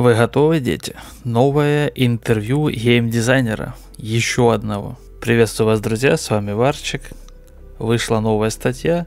Вы готовы, дети? Новое интервью геймдизайнера. Еще одного. Приветствую вас, друзья, с вами Варчик. Вышла новая статья.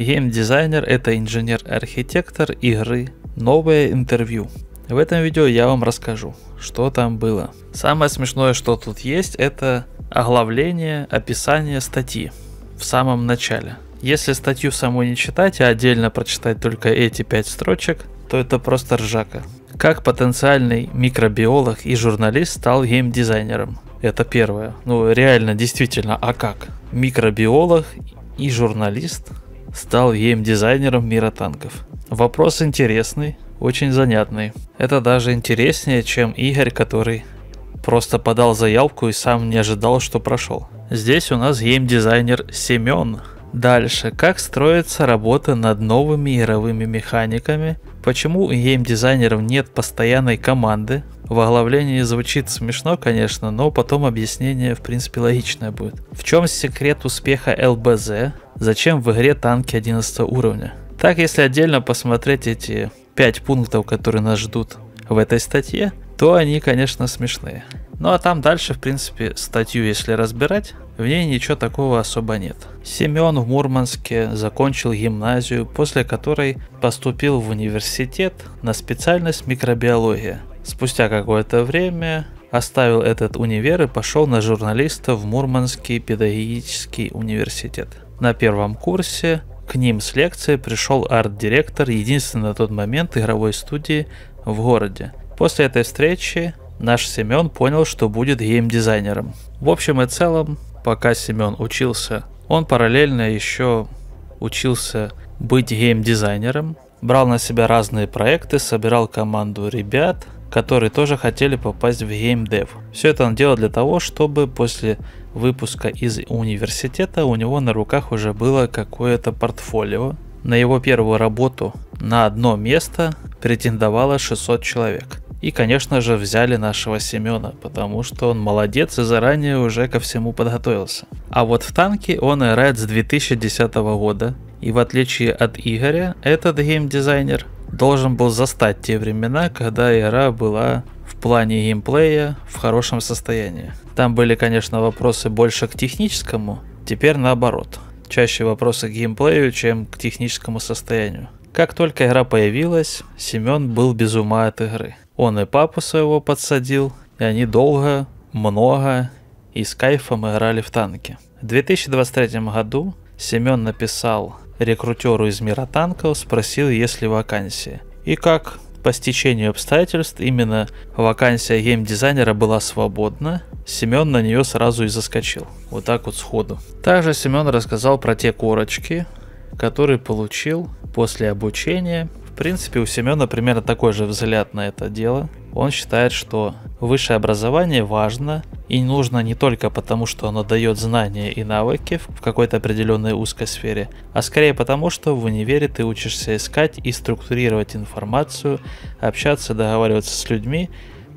Геймдизайнер – это инженер-архитектор игры. Новое интервью. В этом видео я вам расскажу, что там было. Самое смешное, что тут есть, это оглавление, описание статьи в самом начале. Если статью саму не читать, а отдельно прочитать только эти пять строчек, то это просто ржака. Как потенциальный микробиолог и журналист стал геймдизайнером? Это первое. Ну, реально, действительно, а как? Микробиолог и журналист стал геймдизайнером мира танков. Вопрос интересный, очень занятный. Это даже интереснее, чем Игорь, который просто подал заявку и сам не ожидал, что прошел. Здесь у нас геймдизайнер Семен, Дальше, как строится работа над новыми игровыми механиками, почему у геймдизайнеров нет постоянной команды, в оглавлении звучит смешно, конечно, но потом объяснение в принципе логичное будет. В чем секрет успеха ЛБЗ, зачем в игре танки 11 уровня? Так, если отдельно посмотреть эти 5 пунктов, которые нас ждут в этой статье, то они, конечно, смешные. Ну а там дальше, в принципе, статью, если разбирать, в ней ничего такого особо нет. Семен в Мурманске закончил гимназию, после которой поступил в университет на специальность микробиология. Спустя какое-то время оставил этот универ и пошел на журналиста в Мурманский педагогический университет. На первом курсе к ним с лекции пришел арт-директор единственной на тот момент игровой студии в городе. После этой встречи наш Семен понял, что будет геймдизайнером. В общем и целом, пока Семен учился, он параллельно еще учился быть геймдизайнером, брал на себя разные проекты, собирал команду ребят, которые тоже хотели попасть в геймдев. Все это он делал для того, чтобы после выпуска из университета у него на руках уже было какое-то портфолио. На его первую работу на одно место претендовало 600 человек. И, конечно же, взяли нашего Семена, потому что он молодец и заранее уже ко всему подготовился. А вот в танке он играет с 2010 года, и в отличие от Игоря, этот геймдизайнер должен был застать те времена, когда игра была в плане геймплея в хорошем состоянии. Там были, конечно, вопросы больше к техническому, теперь наоборот. Чаще вопросы к геймплею, чем к техническому состоянию. Как только игра появилась, Семен был без ума от игры. Он и папу своего подсадил, и они долго, много и с кайфом играли в танки. В 2023 году Семен написал рекрутеру из мира танков, спросил, есть ли вакансия. И как по стечению обстоятельств именно вакансия геймдизайнера была свободна, Семен на нее сразу и заскочил. Вот так вот сходу. Также Семен рассказал про те корочки, которые получил после обучения в принципе, у Семена примерно такой же взгляд на это дело. Он считает, что высшее образование важно и нужно не только потому, что оно дает знания и навыки в какой-то определенной узкой сфере, а скорее потому, что в универе ты учишься искать и структурировать информацию, общаться, договариваться с людьми,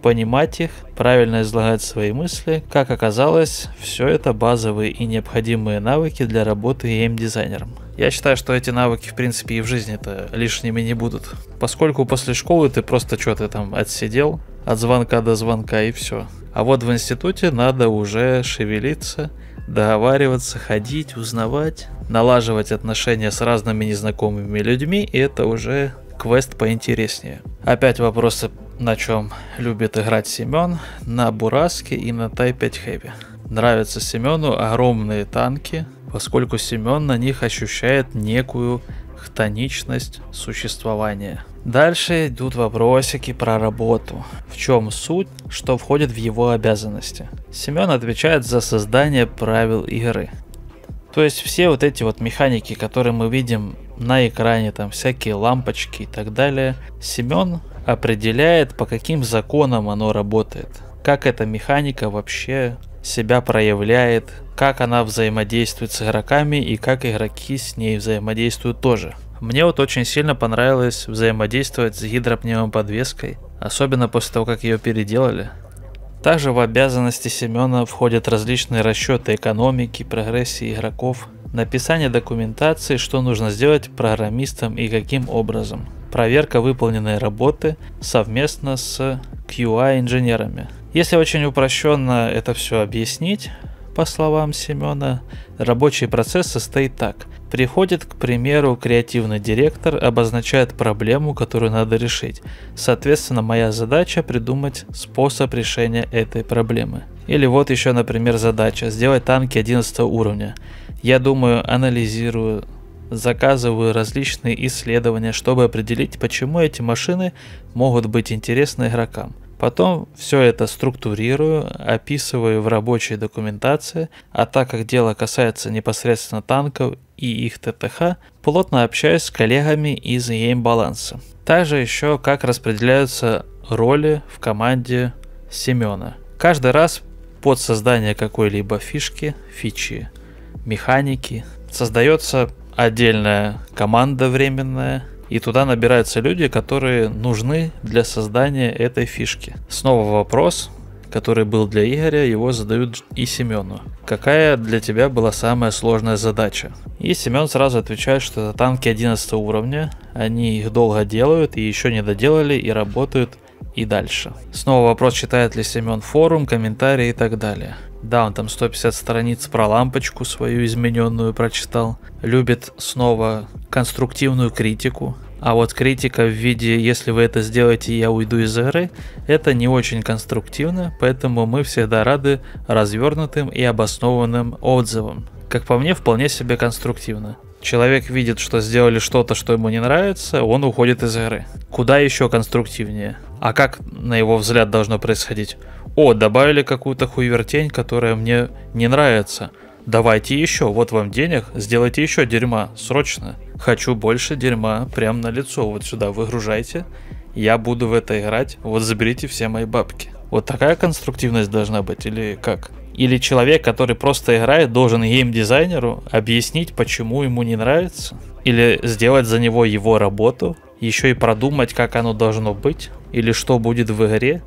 понимать их, правильно излагать свои мысли. Как оказалось, все это базовые и необходимые навыки для работы ем дизайнером я считаю, что эти навыки, в принципе, и в жизни-то лишними не будут. Поскольку после школы ты просто что-то там отсидел, от звонка до звонка и все. А вот в институте надо уже шевелиться, договариваться, ходить, узнавать, налаживать отношения с разными незнакомыми людьми, и это уже квест поинтереснее. Опять вопросы, на чем любит играть Семен, на Бураске и на Тай 5 Хэви. Нравятся Семену огромные танки, поскольку Семен на них ощущает некую хтоничность существования. Дальше идут вопросики про работу. В чем суть, что входит в его обязанности? Семен отвечает за создание правил игры. То есть все вот эти вот механики, которые мы видим на экране, там всякие лампочки и так далее, Семен определяет, по каким законам оно работает. Как эта механика вообще себя проявляет как она взаимодействует с игроками и как игроки с ней взаимодействуют тоже. Мне вот очень сильно понравилось взаимодействовать с гидропневмоподвеской, особенно после того, как ее переделали. Также в обязанности Семена входят различные расчеты экономики, прогрессии игроков, написание документации, что нужно сделать программистам и каким образом, проверка выполненной работы совместно с QA-инженерами. Если очень упрощенно это все объяснить, по словам Семена, рабочий процесс состоит так. Приходит, к примеру, креативный директор, обозначает проблему, которую надо решить. Соответственно, моя задача придумать способ решения этой проблемы. Или вот еще, например, задача – сделать танки 11 уровня. Я думаю, анализирую, заказываю различные исследования, чтобы определить, почему эти машины могут быть интересны игрокам. Потом все это структурирую, описываю в рабочей документации, а так как дело касается непосредственно танков и их ТТХ, плотно общаюсь с коллегами из геймбаланса. Также еще как распределяются роли в команде Семена. Каждый раз под создание какой-либо фишки, фичи, механики создается отдельная команда временная, и туда набираются люди, которые нужны для создания этой фишки. Снова вопрос, который был для Игоря, его задают и Семену. Какая для тебя была самая сложная задача? И Семен сразу отвечает, что это танки 11 уровня, они их долго делают и еще не доделали и работают и дальше. Снова вопрос, читает ли Семен форум, комментарии и так далее. Да, он там 150 страниц про лампочку свою измененную прочитал. Любит снова конструктивную критику. А вот критика в виде «если вы это сделаете, я уйду из игры» — это не очень конструктивно, поэтому мы всегда рады развернутым и обоснованным отзывам. Как по мне, вполне себе конструктивно. Человек видит, что сделали что-то, что ему не нравится, он уходит из игры. Куда еще конструктивнее? А как, на его взгляд, должно происходить? о, добавили какую-то хуевертень, которая мне не нравится. Давайте еще, вот вам денег, сделайте еще дерьма, срочно. Хочу больше дерьма, прям на лицо, вот сюда выгружайте. Я буду в это играть, вот заберите все мои бабки. Вот такая конструктивность должна быть или как? Или человек, который просто играет, должен геймдизайнеру объяснить, почему ему не нравится? Или сделать за него его работу? Еще и продумать, как оно должно быть? Или что будет в игре?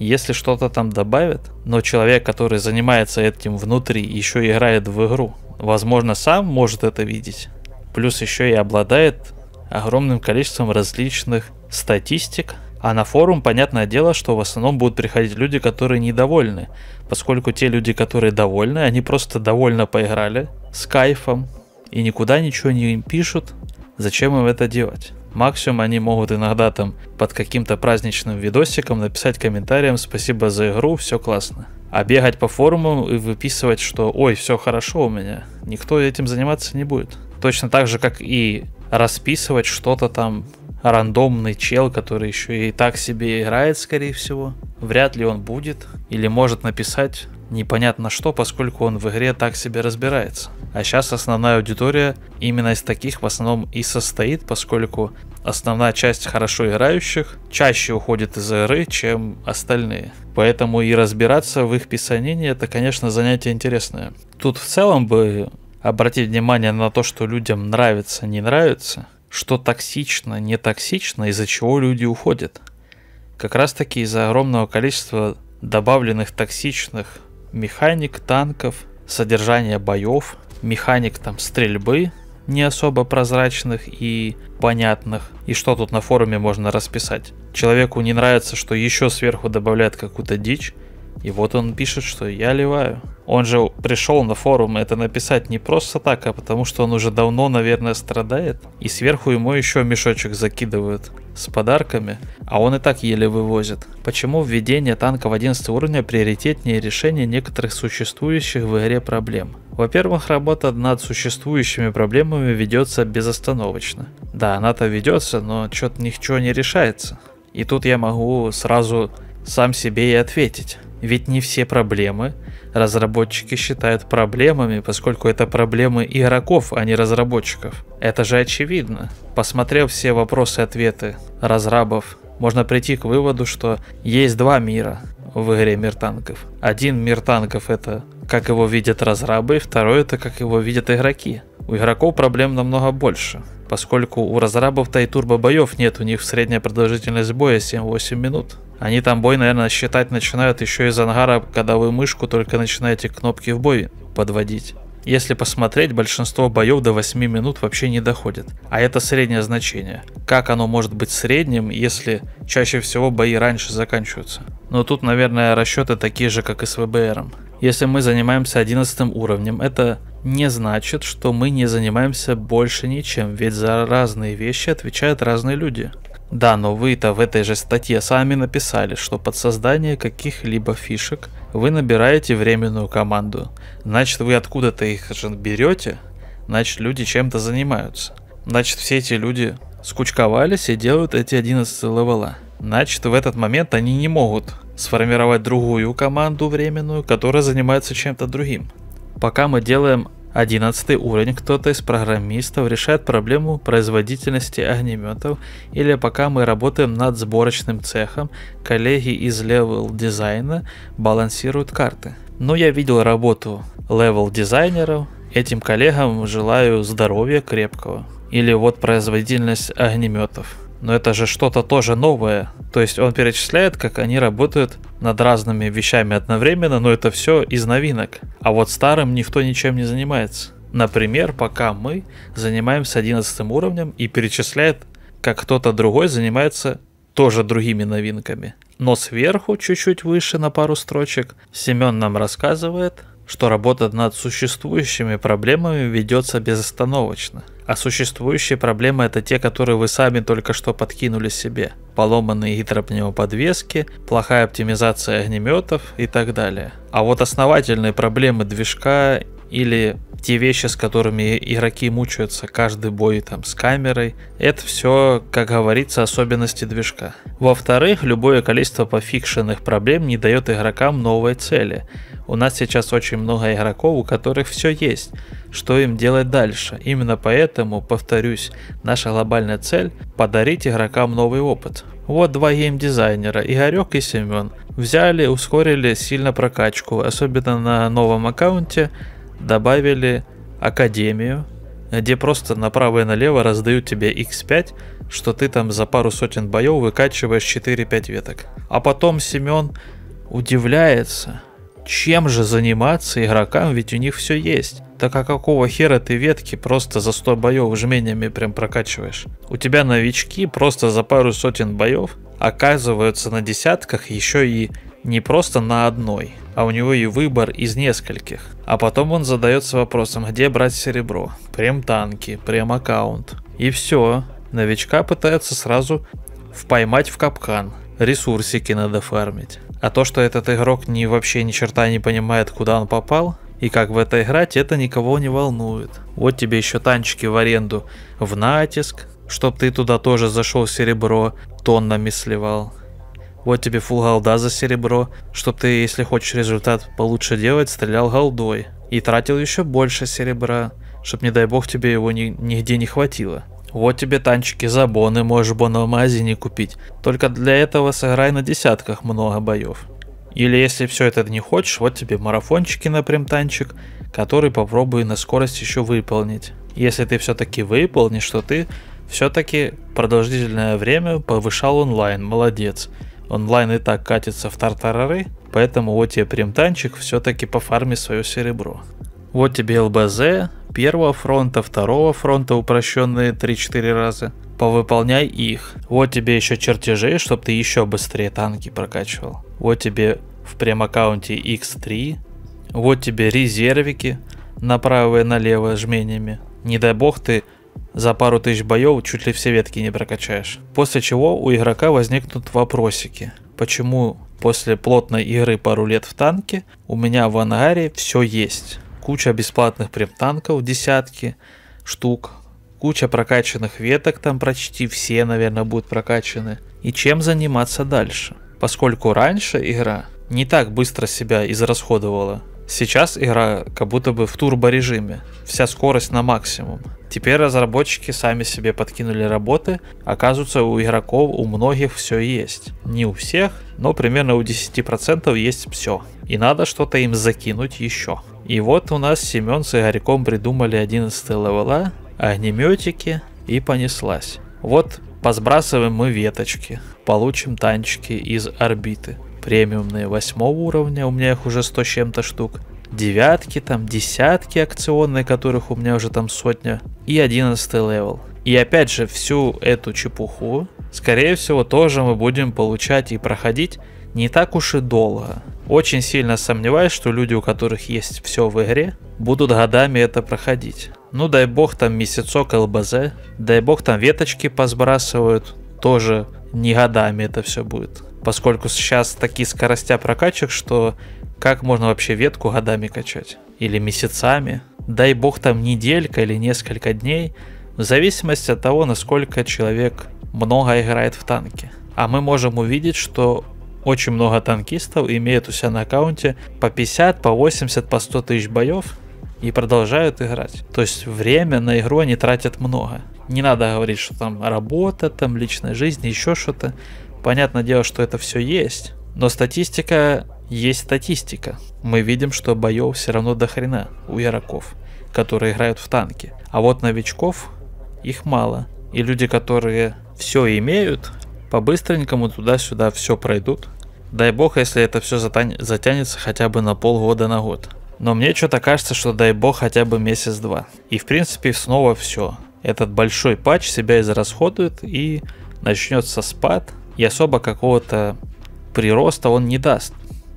Если что-то там добавят, но человек, который занимается этим внутри, еще играет в игру, возможно, сам может это видеть, плюс еще и обладает огромным количеством различных статистик, а на форум, понятное дело, что в основном будут приходить люди, которые недовольны, поскольку те люди, которые довольны, они просто довольно поиграли с кайфом и никуда ничего не им пишут, зачем им это делать. Максимум они могут иногда там под каким-то праздничным видосиком написать комментарием «Спасибо за игру, все классно». А бегать по форуму и выписывать, что «Ой, все хорошо у меня», никто этим заниматься не будет. Точно так же, как и расписывать что-то там рандомный чел, который еще и так себе играет, скорее всего. Вряд ли он будет. Или может написать непонятно что, поскольку он в игре так себе разбирается. А сейчас основная аудитория именно из таких в основном и состоит, поскольку основная часть хорошо играющих чаще уходит из игры, чем остальные. Поэтому и разбираться в их писанине это, конечно, занятие интересное. Тут в целом бы обратить внимание на то, что людям нравится, не нравится, что токсично, не токсично, из-за чего люди уходят. Как раз таки из-за огромного количества добавленных токсичных механик танков, содержание боев, механик там стрельбы не особо прозрачных и понятных. И что тут на форуме можно расписать? Человеку не нравится, что еще сверху добавляют какую-то дичь. И вот он пишет, что я ливаю. Он же пришел на форум это написать не просто так, а потому что он уже давно, наверное, страдает. И сверху ему еще мешочек закидывают с подарками, а он и так еле вывозит. Почему введение танков 11 уровня приоритетнее решение некоторых существующих в игре проблем? Во-первых, работа над существующими проблемами ведется безостановочно. Да, она-то ведется, но что-то ничего не решается. И тут я могу сразу сам себе и ответить. Ведь не все проблемы разработчики считают проблемами, поскольку это проблемы игроков, а не разработчиков. Это же очевидно. Посмотрев все вопросы ответы разрабов, можно прийти к выводу, что есть два мира в игре мир танков. Один мир танков это как его видят разрабы, и второй это как его видят игроки. У игроков проблем намного больше, поскольку у разрабов-то и турбо боев нет, у них средняя продолжительность боя 7-8 минут. Они там бой, наверное, считать начинают еще из ангара, когда вы мышку только начинаете кнопки в бой подводить. Если посмотреть, большинство боев до 8 минут вообще не доходит. А это среднее значение. Как оно может быть средним, если чаще всего бои раньше заканчиваются? Но тут, наверное, расчеты такие же, как и с ВБРом. Если мы занимаемся 11 уровнем, это не значит, что мы не занимаемся больше ничем, ведь за разные вещи отвечают разные люди. Да, но вы-то в этой же статье сами написали, что под создание каких-либо фишек вы набираете временную команду. Значит, вы откуда-то их же берете, значит, люди чем-то занимаются. Значит, все эти люди скучковались и делают эти 11 левела. Значит, в этот момент они не могут сформировать другую команду временную, которая занимается чем-то другим. Пока мы делаем 11 уровень кто-то из программистов решает проблему производительности огнеметов или пока мы работаем над сборочным цехом, коллеги из левел дизайна балансируют карты. Но ну, я видел работу левел дизайнеров, этим коллегам желаю здоровья крепкого. Или вот производительность огнеметов но это же что-то тоже новое. То есть он перечисляет, как они работают над разными вещами одновременно, но это все из новинок. А вот старым никто ничем не занимается. Например, пока мы занимаемся 11 уровнем и перечисляет, как кто-то другой занимается тоже другими новинками. Но сверху, чуть-чуть выше на пару строчек, Семен нам рассказывает, что работа над существующими проблемами ведется безостановочно. А существующие проблемы это те, которые вы сами только что подкинули себе. Поломанные подвески, плохая оптимизация огнеметов и так далее. А вот основательные проблемы движка или те вещи, с которыми игроки мучаются каждый бой там с камерой, это все, как говорится, особенности движка. Во-вторых, любое количество пофикшенных проблем не дает игрокам новой цели. У нас сейчас очень много игроков, у которых все есть, что им делать дальше. Именно поэтому, повторюсь, наша глобальная цель – подарить игрокам новый опыт. Вот два геймдизайнера, Игорек и Семен, взяли, ускорили сильно прокачку, особенно на новом аккаунте, добавили Академию, где просто направо и налево раздают тебе x5, что ты там за пару сотен боев выкачиваешь 4-5 веток. А потом Семен удивляется, чем же заниматься игрокам, ведь у них все есть. Так а какого хера ты ветки просто за 100 боев жменями прям прокачиваешь? У тебя новички просто за пару сотен боев оказываются на десятках еще и не просто на одной, а у него и выбор из нескольких. А потом он задается вопросом, где брать серебро. Прем танки, прем аккаунт. И все. Новичка пытаются сразу впоймать в капкан. Ресурсики надо фармить. А то, что этот игрок не, вообще ни черта не понимает, куда он попал, и как в это играть, это никого не волнует. Вот тебе еще танчики в аренду в натиск, чтоб ты туда тоже зашел серебро, тоннами сливал. Вот тебе фул голда за серебро, чтоб ты, если хочешь результат получше делать, стрелял голдой и тратил еще больше серебра, чтоб, не дай бог, тебе его ни, нигде не хватило. Вот тебе танчики за боны, можешь бону в не купить. Только для этого сыграй на десятках много боев. Или если все это не хочешь, вот тебе марафончики на танчик, который попробуй на скорость еще выполнить. Если ты все-таки выполнишь, то ты все-таки продолжительное время повышал онлайн, молодец. Онлайн и так катится в тартарары, поэтому вот тебе примтанчик все-таки по фарме свое серебро. Вот тебе ЛБЗ, первого фронта, второго фронта упрощенные 3-4 раза. Повыполняй их. Вот тебе еще чертежи, чтобы ты еще быстрее танки прокачивал. Вот тебе в прем-аккаунте X3. Вот тебе резервики на правое и на жмениями. Не дай бог ты за пару тысяч боев чуть ли все ветки не прокачаешь. После чего у игрока возникнут вопросики. Почему после плотной игры пару лет в танке у меня в ангаре все есть? Куча бесплатных прем-танков, десятки штук, куча прокачанных веток, там почти все, наверное, будут прокачаны. И чем заниматься дальше? Поскольку раньше игра не так быстро себя израсходовала, сейчас игра как будто бы в турбо режиме, вся скорость на максимум. Теперь разработчики сами себе подкинули работы. Оказывается, у игроков у многих все есть. Не у всех, но примерно у 10% есть все. И надо что-то им закинуть еще. И вот у нас Семен с Игорьком придумали 11 левела, огнеметики и понеслась. Вот позбрасываем мы веточки, получим танчики из орбиты премиумные 8 уровня, у меня их уже 100 чем-то штук девятки, там десятки акционные, которых у меня уже там сотня, и одиннадцатый левел. И опять же, всю эту чепуху, скорее всего, тоже мы будем получать и проходить не так уж и долго. Очень сильно сомневаюсь, что люди, у которых есть все в игре, будут годами это проходить. Ну дай бог там месяцок ЛБЗ, дай бог там веточки позбрасывают, тоже не годами это все будет поскольку сейчас такие скоростя прокачек, что как можно вообще ветку годами качать? Или месяцами? Дай бог там неделька или несколько дней, в зависимости от того, насколько человек много играет в танки. А мы можем увидеть, что очень много танкистов имеют у себя на аккаунте по 50, по 80, по 100 тысяч боев и продолжают играть. То есть время на игру они тратят много. Не надо говорить, что там работа, там личная жизнь, еще что-то. Понятное дело, что это все есть, но статистика есть статистика. Мы видим, что боев все равно до хрена у игроков, которые играют в танки. А вот новичков, их мало. И люди, которые все имеют, по-быстренькому туда-сюда все пройдут. Дай бог, если это все затянется хотя бы на полгода на год. Но мне что-то кажется, что дай бог хотя бы месяц-два. И в принципе снова все. Этот большой патч себя израсходует и начнется спад – и особо какого-то прироста он не даст,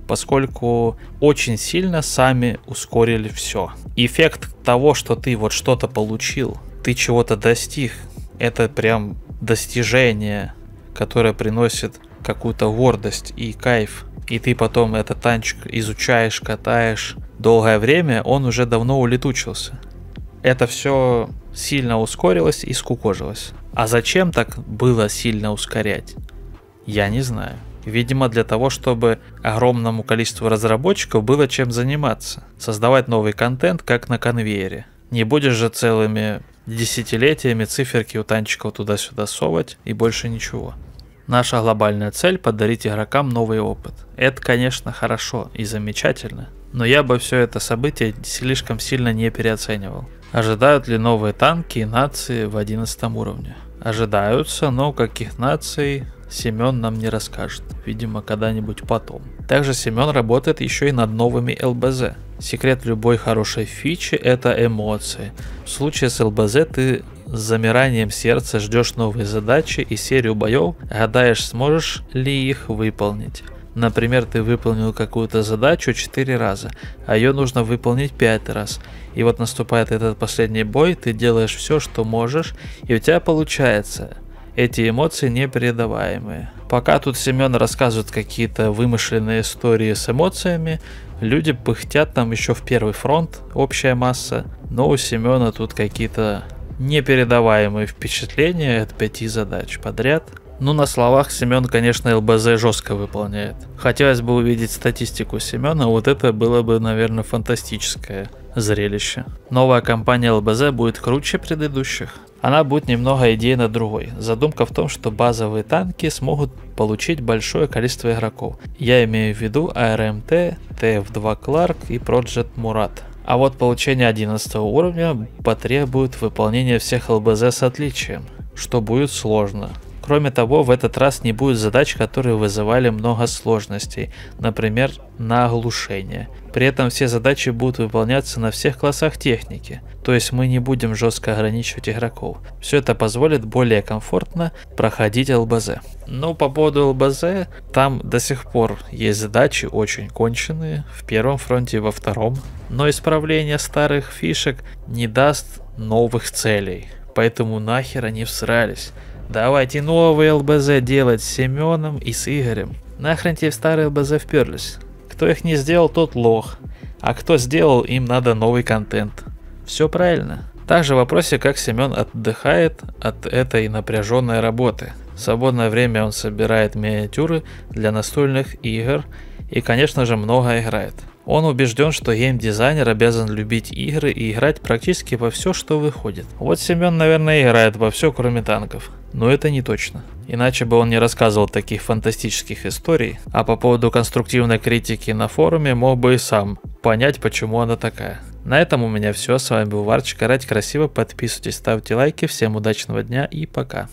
поскольку очень сильно сами ускорили все. Эффект того, что ты вот что-то получил, ты чего-то достиг, это прям достижение, которое приносит какую-то гордость и кайф. И ты потом этот танчик изучаешь, катаешь долгое время, он уже давно улетучился. Это все сильно ускорилось и скукожилось. А зачем так было сильно ускорять? Я не знаю. Видимо, для того, чтобы огромному количеству разработчиков было чем заниматься. Создавать новый контент, как на конвейере. Не будешь же целыми десятилетиями циферки у танчиков туда-сюда совать и больше ничего. Наша глобальная цель – подарить игрокам новый опыт. Это, конечно, хорошо и замечательно, но я бы все это событие слишком сильно не переоценивал. Ожидают ли новые танки и нации в 11 уровне? Ожидаются, но каких наций Семен нам не расскажет, видимо когда-нибудь потом. Также Семен работает еще и над новыми ЛБЗ. Секрет любой хорошей фичи это эмоции. В случае с ЛБЗ ты с замиранием сердца ждешь новые задачи и серию боев, гадаешь сможешь ли их выполнить. Например, ты выполнил какую-то задачу 4 раза, а ее нужно выполнить 5 раз. И вот наступает этот последний бой, ты делаешь все, что можешь, и у тебя получается. Эти эмоции непередаваемые. Пока тут Семен рассказывает какие-то вымышленные истории с эмоциями, люди пыхтят там еще в первый фронт, общая масса. Но у Семена тут какие-то непередаваемые впечатления от пяти задач подряд. Ну, на словах Семен, конечно, ЛБЗ жестко выполняет. Хотелось бы увидеть статистику Семена, вот это было бы, наверное, фантастическое зрелище. Новая компания ЛБЗ будет круче предыдущих. Она будет немного идейно другой. Задумка в том, что базовые танки смогут получить большое количество игроков. Я имею в виду АРМТ, ТФ-2 Кларк и Project Мурат. А вот получение 11 уровня потребует выполнения всех ЛБЗ с отличием, что будет сложно. Кроме того, в этот раз не будет задач, которые вызывали много сложностей, например, на оглушение. При этом все задачи будут выполняться на всех классах техники, то есть мы не будем жестко ограничивать игроков. Все это позволит более комфортно проходить ЛБЗ. Но ну, по поводу ЛБЗ, там до сих пор есть задачи очень конченые, в первом фронте и во втором. Но исправление старых фишек не даст новых целей, поэтому нахер они всрались. Давайте новые ЛБЗ делать с Семеном и с Игорем. Нахрен те в старые ЛБЗ вперлись. Кто их не сделал, тот лох. А кто сделал, им надо новый контент. Все правильно. Также в вопросе, как Семен отдыхает от этой напряженной работы. В свободное время он собирает миниатюры для настольных игр и, конечно же, много играет. Он убежден, что геймдизайнер обязан любить игры и играть практически во все, что выходит. Вот Семен, наверное, играет во все, кроме танков. Но это не точно. Иначе бы он не рассказывал таких фантастических историй, а по поводу конструктивной критики на форуме мог бы и сам понять, почему она такая. На этом у меня все, с вами был Варчик, орать красиво, подписывайтесь, ставьте лайки, всем удачного дня и пока.